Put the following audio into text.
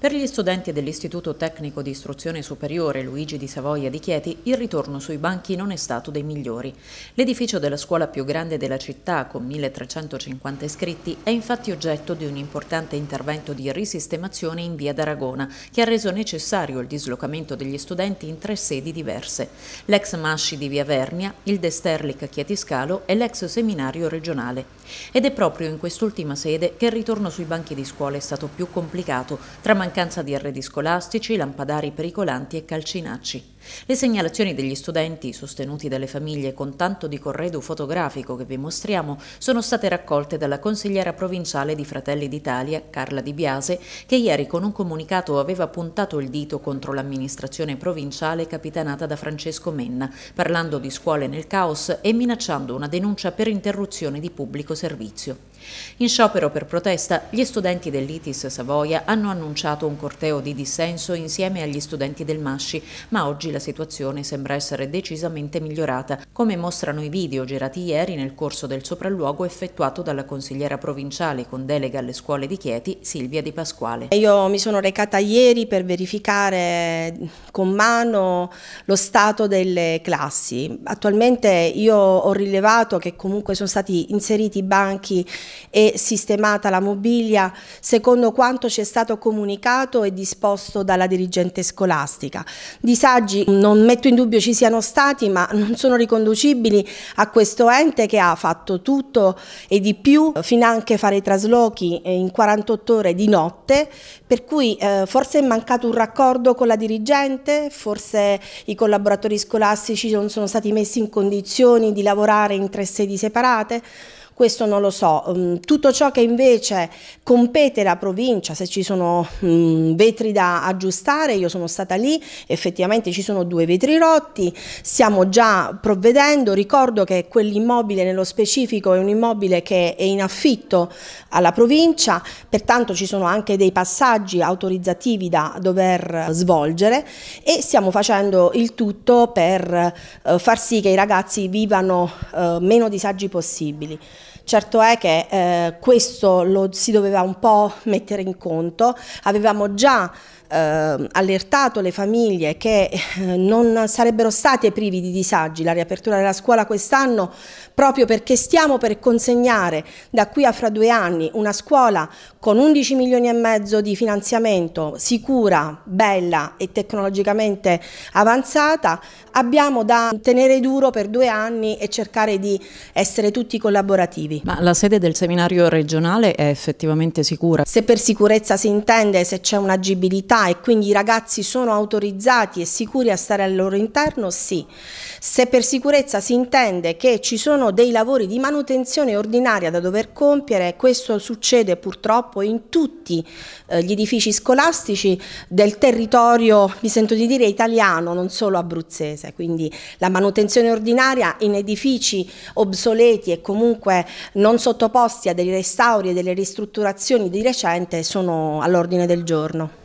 Per gli studenti dell'Istituto Tecnico di Istruzione Superiore Luigi di Savoia di Chieti il ritorno sui banchi non è stato dei migliori. L'edificio della scuola più grande della città, con 1350 iscritti, è infatti oggetto di un importante intervento di risistemazione in via d'Aragona, che ha reso necessario il dislocamento degli studenti in tre sedi diverse. L'ex Masci di via Vernia, il Desterlic Chietiscalo e l'ex seminario regionale. Ed è proprio in quest'ultima sede che il ritorno sui banchi di scuola è stato più complicato, tra mancanza di arredi scolastici, lampadari pericolanti e calcinacci. Le segnalazioni degli studenti, sostenuti dalle famiglie con tanto di corredo fotografico che vi mostriamo, sono state raccolte dalla consigliera provinciale di Fratelli d'Italia, Carla Di Biase, che ieri con un comunicato aveva puntato il dito contro l'amministrazione provinciale capitanata da Francesco Menna, parlando di scuole nel caos e minacciando una denuncia per interruzione di pubblico servizio. In sciopero per protesta, gli studenti dell'ITIS Savoia hanno annunciato un corteo di dissenso insieme agli studenti del Masci, ma oggi la situazione sembra essere decisamente migliorata, come mostrano i video girati ieri nel corso del sopralluogo effettuato dalla consigliera provinciale con delega alle scuole di Chieti, Silvia Di Pasquale. Io mi sono recata ieri per verificare con mano lo stato delle classi. Attualmente io ho rilevato che comunque sono stati inseriti banchi e sistemata la mobilia secondo quanto ci è stato comunicato e disposto dalla dirigente scolastica. Disagi non metto in dubbio ci siano stati ma non sono riconducibili a questo ente che ha fatto tutto e di più, fino anche fare i traslochi eh, in 48 ore di notte, per cui eh, forse è mancato un raccordo con la dirigente, forse i collaboratori scolastici non sono stati messi in condizioni di lavorare in tre sedi separate, questo non lo so. Mm, tutto ciò che invece compete la provincia, se ci sono mm, vetri da aggiustare, io sono stata lì, effettivamente ci sono due vetri rotti, stiamo già provvedendo, ricordo che quell'immobile nello specifico è un immobile che è in affitto alla provincia, pertanto ci sono anche dei passaggi autorizzativi da dover svolgere e stiamo facendo il tutto per eh, far sì che i ragazzi vivano eh, meno disagi possibili. Certo è che eh, questo lo si doveva un po' mettere in conto, avevamo già eh, allertato le famiglie che eh, non sarebbero state privi di disagi la riapertura della scuola quest'anno proprio perché stiamo per consegnare da qui a fra due anni una scuola con 11 milioni e mezzo di finanziamento sicura, bella e tecnologicamente avanzata abbiamo da tenere duro per due anni e cercare di essere tutti collaborativi. Ma la sede del seminario regionale è effettivamente sicura? Se per sicurezza si intende se c'è un'agibilità comunità e quindi i ragazzi sono autorizzati e sicuri a stare al loro interno, sì. Se per sicurezza si intende che ci sono dei lavori di manutenzione ordinaria da dover compiere, questo succede purtroppo in tutti eh, gli edifici scolastici del territorio, mi sento di dire, italiano, non solo abruzzese. Quindi la manutenzione ordinaria in edifici obsoleti e comunque non sottoposti a dei restauri e delle ristrutturazioni di recente sono all'ordine del giorno.